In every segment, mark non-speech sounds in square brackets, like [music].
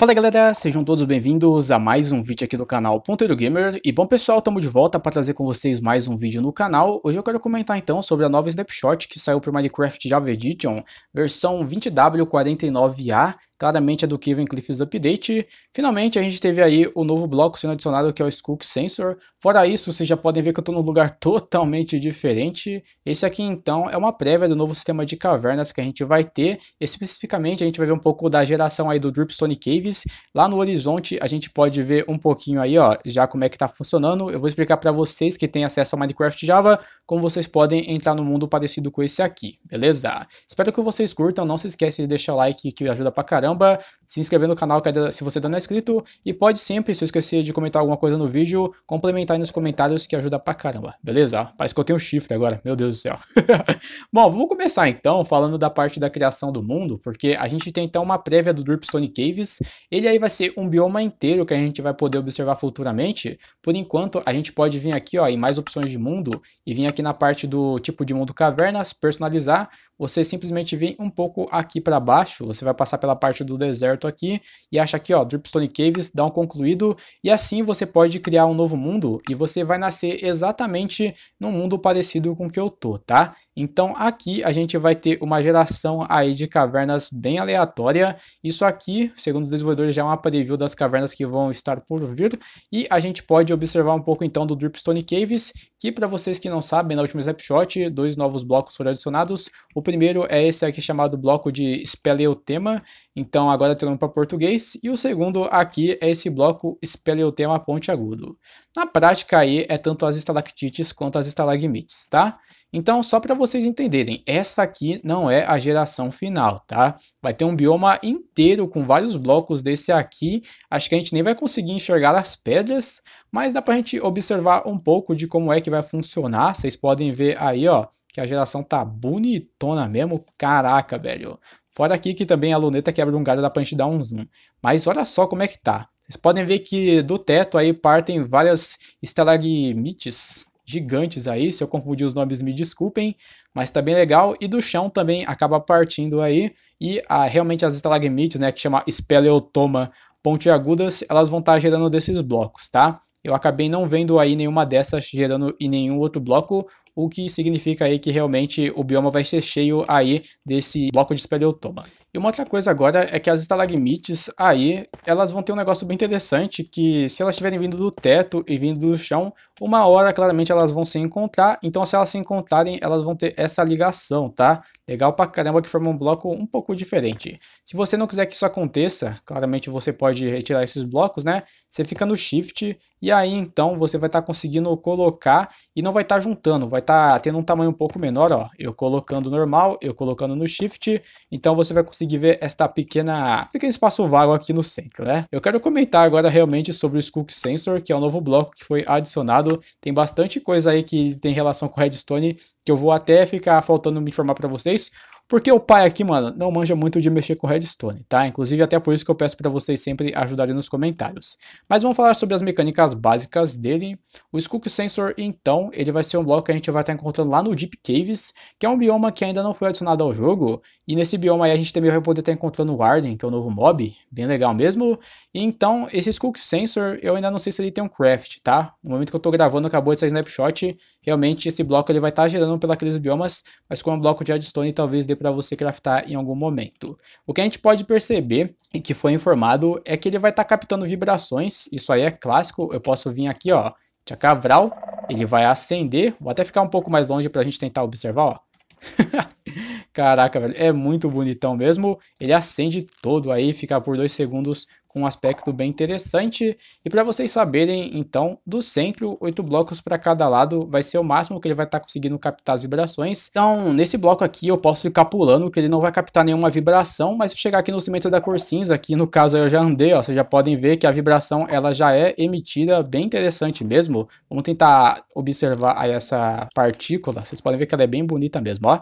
Fala galera, sejam todos bem-vindos a mais um vídeo aqui do canal Ponteiro Gamer E bom pessoal, estamos de volta para trazer com vocês mais um vídeo no canal Hoje eu quero comentar então sobre a nova snapshot que saiu para Minecraft Java Edition Versão 20W49A claramente é do Kevin Cliff's Update. Finalmente a gente teve aí o novo bloco sendo adicionado que é o Skook Sensor. Fora isso, vocês já podem ver que eu estou num lugar [laughs] totalmente diferente. Esse aqui então é uma prévia do novo sistema de cavernas que a gente vai ter. Especificamente a gente vai ver um pouco da geração aí do Dripstone Caves. Lá no horizonte a gente pode ver um pouquinho aí ó, já como é que está funcionando. Eu vou explicar para vocês que têm acesso ao Minecraft Java como vocês podem entrar no mundo parecido com esse aqui beleza? Espero que vocês curtam, não se esquece de deixar o like que ajuda pra caramba, se inscrever no canal é se você ainda não é inscrito, e pode sempre, se eu esquecer de comentar alguma coisa no vídeo, complementar nos comentários que ajuda pra caramba, beleza? Parece que eu tenho um chifre agora, meu Deus do céu. [laughs] Bom, vamos começar então falando da parte da criação do mundo, porque a gente tem então uma prévia do Dripstone Caves, ele aí vai ser um bioma inteiro que a gente vai poder observar futuramente, por enquanto a gente pode vir aqui ó, em mais opções de mundo, e vir aqui na parte do tipo de mundo cavernas, personalizar, você simplesmente vem um pouco aqui para baixo, você vai passar pela parte do deserto aqui e acha aqui, ó, Dripstone Caves, dá um concluído e assim você pode criar um novo mundo e você vai nascer exatamente num mundo parecido com o que eu tô, tá? Então aqui a gente vai ter uma geração aí de cavernas bem aleatória. Isso aqui, segundo os desenvolvedores, já é uma preview das cavernas que vão estar por vir e a gente pode observar um pouco então do Dripstone Caves, que para vocês que não sabem, na última snapshot, dois novos blocos foram adicionados o primeiro é esse aqui chamado bloco de espeleotema, então agora terão para português. E o segundo aqui é esse bloco espeleotema agudo. Na prática aí é tanto as estalactites quanto as estalagmites, tá? Então só para vocês entenderem, essa aqui não é a geração final, tá? Vai ter um bioma inteiro com vários blocos desse aqui. Acho que a gente nem vai conseguir enxergar as pedras, mas dá para a gente observar um pouco de como é que vai funcionar. Vocês podem ver aí, ó, que a geração tá bonitona mesmo. Caraca, velho. Fora aqui que também a luneta quebra um galho, da pra gente dar um zoom. Mas olha só como é que tá. Vocês podem ver que do teto aí partem várias estalagmites gigantes aí. Se eu confundir os nomes, me desculpem. Mas tá bem legal. E do chão também acaba partindo aí. E a, ah, realmente as estalagmites, né, que chama espeleotoma pontiagudas, elas vão estar tá gerando desses blocos, tá? Eu acabei não vendo aí nenhuma dessas gerando em nenhum outro bloco o que significa aí que realmente o bioma vai ser cheio aí desse bloco de espeleotoma. E uma outra coisa agora é que as estalagmites aí, elas vão ter um negócio bem interessante, que se elas estiverem vindo do teto e vindo do chão, uma hora claramente elas vão se encontrar, então se elas se encontrarem, elas vão ter essa ligação, tá? Legal pra caramba que forma um bloco um pouco diferente. Se você não quiser que isso aconteça, claramente você pode retirar esses blocos, né? Você fica no shift e aí então você vai estar tá conseguindo colocar e não vai estar tá juntando, vai estar tá tendo um tamanho um pouco menor, ó. Eu colocando normal, eu colocando no shift, então você vai conseguir conseguir ver esta pequena, pequeno espaço vago aqui no centro, né? Eu quero comentar agora realmente sobre o Skook Sensor, que é um novo bloco que foi adicionado. Tem bastante coisa aí que tem relação com Redstone, que eu vou até ficar faltando me informar para vocês. Porque o pai aqui, mano, não manja muito de mexer com redstone, tá? Inclusive até por isso que eu peço para vocês sempre ajudarem nos comentários. Mas vamos falar sobre as mecânicas básicas dele. O Skook Sensor, então, ele vai ser um bloco que a gente vai estar encontrando lá no Deep Caves, que é um bioma que ainda não foi adicionado ao jogo. E nesse bioma aí a gente também vai poder estar encontrando o Arden, que é o novo mob, bem legal mesmo. E então, esse Skook Sensor, eu ainda não sei se ele tem um craft, tá? No momento que eu tô gravando, acabou de sair snapshot. Realmente esse bloco ele vai estar gerando pelaqueles biomas, mas com um bloco de redstone talvez depois para você craftar em algum momento. O que a gente pode perceber e que foi informado é que ele vai estar tá captando vibrações, isso aí é clássico, eu posso vir aqui, ó, Chacavral, ele vai acender, vou até ficar um pouco mais longe para a gente tentar observar, ó. [laughs] Caraca, velho, é muito bonitão mesmo. Ele acende todo aí, fica por dois segundos com um aspecto bem interessante. E para vocês saberem, então, do centro, oito blocos para cada lado vai ser o máximo que ele vai estar tá conseguindo captar as vibrações. Então, nesse bloco aqui, eu posso ficar pulando, que ele não vai captar nenhuma vibração, mas se chegar aqui no cimento da cor cinza, que no caso eu já andei, ó, vocês já podem ver que a vibração ela já é emitida, bem interessante mesmo. Vamos tentar observar aí essa partícula, vocês podem ver que ela é bem bonita mesmo, ó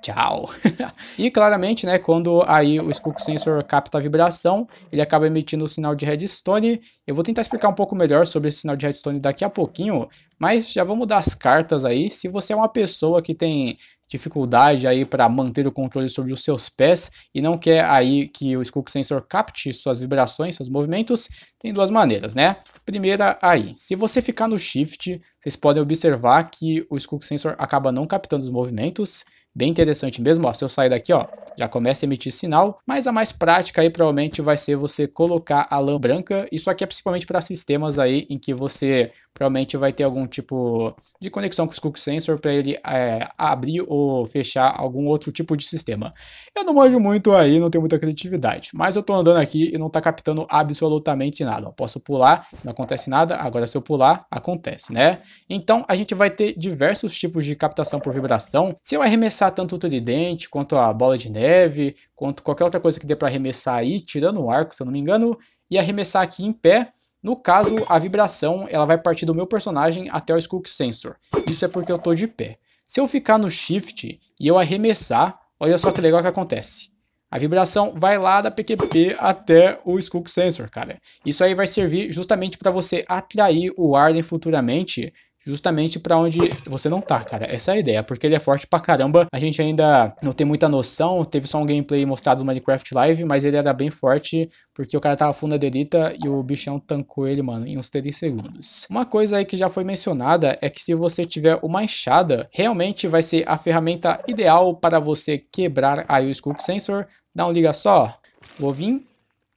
tchau. [laughs] e claramente, né, quando aí o Skook Sensor capta a vibração, ele acaba emitindo o sinal de redstone. Eu vou tentar explicar um pouco melhor sobre esse sinal de redstone daqui a pouquinho, mas já vamos dar as cartas aí. Se você é uma pessoa que tem dificuldade aí para manter o controle sobre os seus pés e não quer aí que o Skook Sensor capte suas vibrações, seus movimentos, tem duas maneiras, né? Primeira aí, se você ficar no Shift, vocês podem observar que o Skook Sensor acaba não captando os movimentos, bem interessante mesmo, ó, se eu sair daqui, ó, já começa a emitir sinal, mas a mais prática aí provavelmente vai ser você colocar a lã branca, isso aqui é principalmente para sistemas aí em que você provavelmente vai ter algum tipo de conexão com o Skulk Sensor para ele é, abrir ou fechar algum outro tipo de sistema. Eu não manjo muito aí, não tenho muita criatividade, mas eu estou andando aqui e não está captando absolutamente nada. Eu posso pular, não acontece nada, agora se eu pular, acontece, né? Então a gente vai ter diversos tipos de captação por vibração. Se eu arremessar tanto o tridente, quanto a bola de neve, quanto qualquer outra coisa que dê para arremessar aí, tirando o arco, se eu não me engano, e arremessar aqui em pé, no caso, a vibração ela vai partir do meu personagem até o Skook Sensor. Isso é porque eu estou de pé. Se eu ficar no Shift e eu arremessar, olha só que legal que acontece. A vibração vai lá da PQP até o Skook Sensor, cara. Isso aí vai servir justamente para você atrair o Arden futuramente justamente para onde você não tá, cara. Essa é a ideia, porque ele é forte pra caramba. A gente ainda não tem muita noção, teve só um gameplay mostrado no Minecraft Live, mas ele era bem forte, porque o cara tava fundo na delita e o bichão tancou ele, mano, em uns 3 segundos. Uma coisa aí que já foi mencionada é que se você tiver uma enxada, realmente vai ser a ferramenta ideal para você quebrar aí o Skull Sensor. Dá um liga só. Vou vir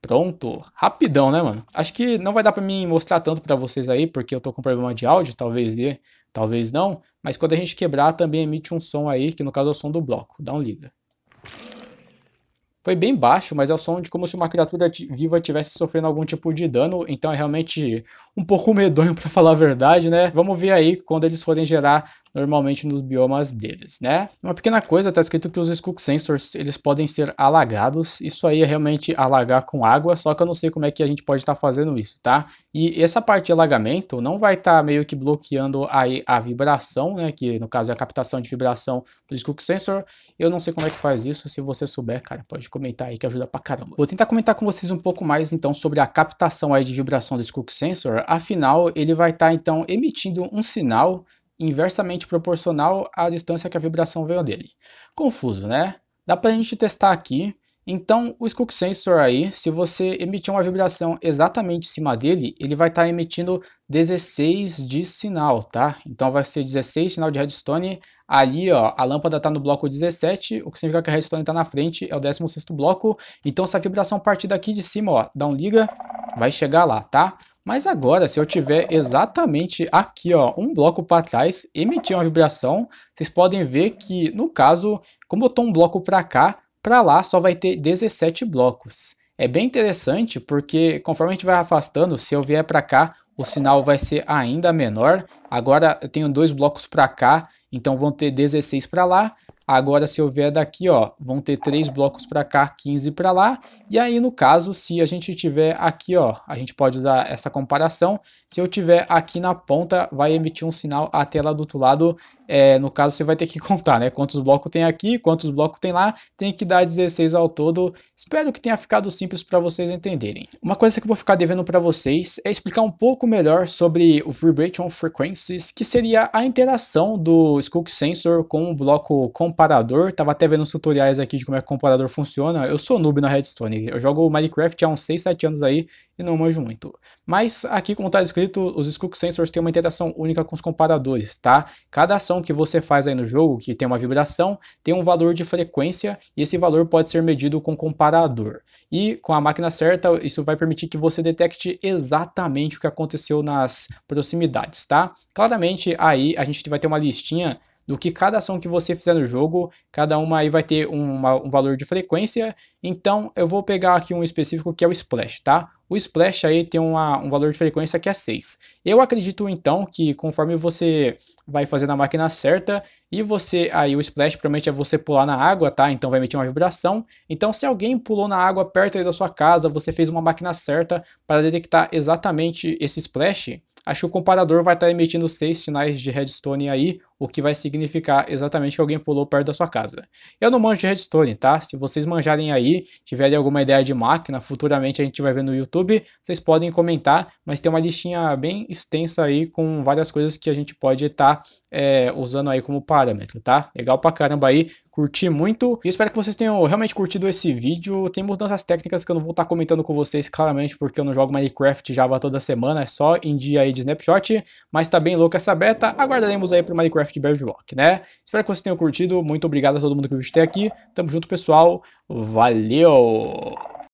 Pronto, rapidão, né, mano? Acho que não vai dar para mim mostrar tanto para vocês aí, porque eu tô com problema de áudio, talvez dê, talvez não, mas quando a gente quebrar também emite um som aí, que no caso é o som do bloco, dá um liga. Foi bem baixo, mas é o som de como se uma criatura viva tivesse sofrendo algum tipo de dano, então é realmente um pouco medonho [laughs] para falar a verdade, né? Vamos ver aí quando eles forem gerar normalmente nos biomas deles, né? Uma pequena coisa, tá escrito que os Skook Sensors, eles podem ser alagados, isso aí é realmente alagar com água, só que eu não sei como é que a gente pode estar tá fazendo isso, tá? E essa parte de alagamento não vai estar tá meio que bloqueando aí a vibração, né, que no caso é a captação de vibração do Skook Sensor, eu não sei como é que faz isso, se você souber, cara, pode comentar aí que ajuda pra caramba. Vou tentar comentar com vocês um pouco mais então sobre a captação aí de vibração do Skook Sensor, afinal ele vai estar tá, então emitindo um sinal inversamente proporcional à distância que a vibração veio dele. Confuso, né? Dá para a gente testar aqui. Então, o Skook Sensor aí, se você emitir uma vibração exatamente em cima dele, ele vai estar tá emitindo 16 de sinal, tá? Então vai ser 16 sinal de redstone. Ali, ó, a lâmpada está no bloco 17, o que significa que a redstone está na frente, é o 16º bloco. Então, se a vibração partir daqui de cima, ó, dá um liga, vai chegar lá, tá? Mas agora, se eu tiver exatamente aqui, ó, um bloco para trás, emitir uma vibração, vocês podem ver que, no caso, como eu estou um bloco para cá, para lá só vai ter 17 blocos. É bem interessante porque conforme a gente vai afastando, se eu vier para cá, o sinal vai ser ainda menor. Agora eu tenho dois blocos para cá, então vão ter 16 para lá Agora, se eu vier daqui, ó, vão ter três blocos para cá, 15 para lá. E aí, no caso, se a gente tiver aqui, ó, a gente pode usar essa comparação. Se eu tiver aqui na ponta, vai emitir um sinal até lá do outro lado. É, no caso, você vai ter que [laughs] contar, né? Quantos blocos tem aqui, quantos blocos tem lá. Tem que dar 16 ao todo. Espero que tenha ficado simples para vocês entenderem. Uma coisa que eu vou ficar devendo para vocês é explicar um pouco melhor sobre o Vibration Frequencies, que seria a interação do Skulk Sensor com o bloco completo comparador, tava até vendo uns tutoriais aqui de como é que o comparador funciona. Eu sou noob na Redstone, eu jogo Minecraft há uns 6, 7 anos aí e não manjo muito. Mas aqui como tá escrito, os Skook Sensors têm uma interação única com os comparadores, tá? Cada ação que você faz aí no jogo, que tem uma vibração, tem um valor de frequência e esse valor pode ser medido com o comparador. E com a máquina certa, isso vai permitir que você detecte exatamente o que aconteceu nas proximidades, tá? Claramente aí a gente vai ter uma listinha do que cada ação que você fizer no jogo, cada uma aí vai ter uma, um valor de frequência, então eu vou pegar aqui um específico que é o Splash, tá? O Splash aí tem uma, um valor de frequência que é 6. Eu acredito então que conforme você vai fazendo a máquina certa e você, aí o Splash provavelmente é você pular na água, tá? Então vai emitir uma vibração. Então se alguém pulou na água perto aí da sua casa, você fez uma máquina certa para detectar exatamente esse Splash, acho que o comparador vai estar tá emitindo 6 sinais de redstone aí, o que vai significar exatamente que alguém pulou perto da sua casa. Eu não manjo de redstone, tá? Se vocês manjarem aí, tiverem alguma ideia de máquina, futuramente a gente vai ver no YouTube, vocês podem comentar, mas tem uma listinha bem extensa aí com várias coisas que a gente pode estar tá, é, usando aí como parâmetro, tá? Legal pra caramba aí, curti muito. E espero que vocês tenham realmente curtido esse vídeo. Tem mudanças técnicas que eu não vou estar comentando com vocês, claramente, porque eu não jogo Minecraft Java toda semana, é só em dia aí de snapshot. Mas tá bem louca essa beta, aguardaremos aí pro Minecraft Bedrock, né? Espero que vocês tenham curtido, muito obrigado a todo mundo que viu até aqui. Tamo junto, pessoal. Valeu!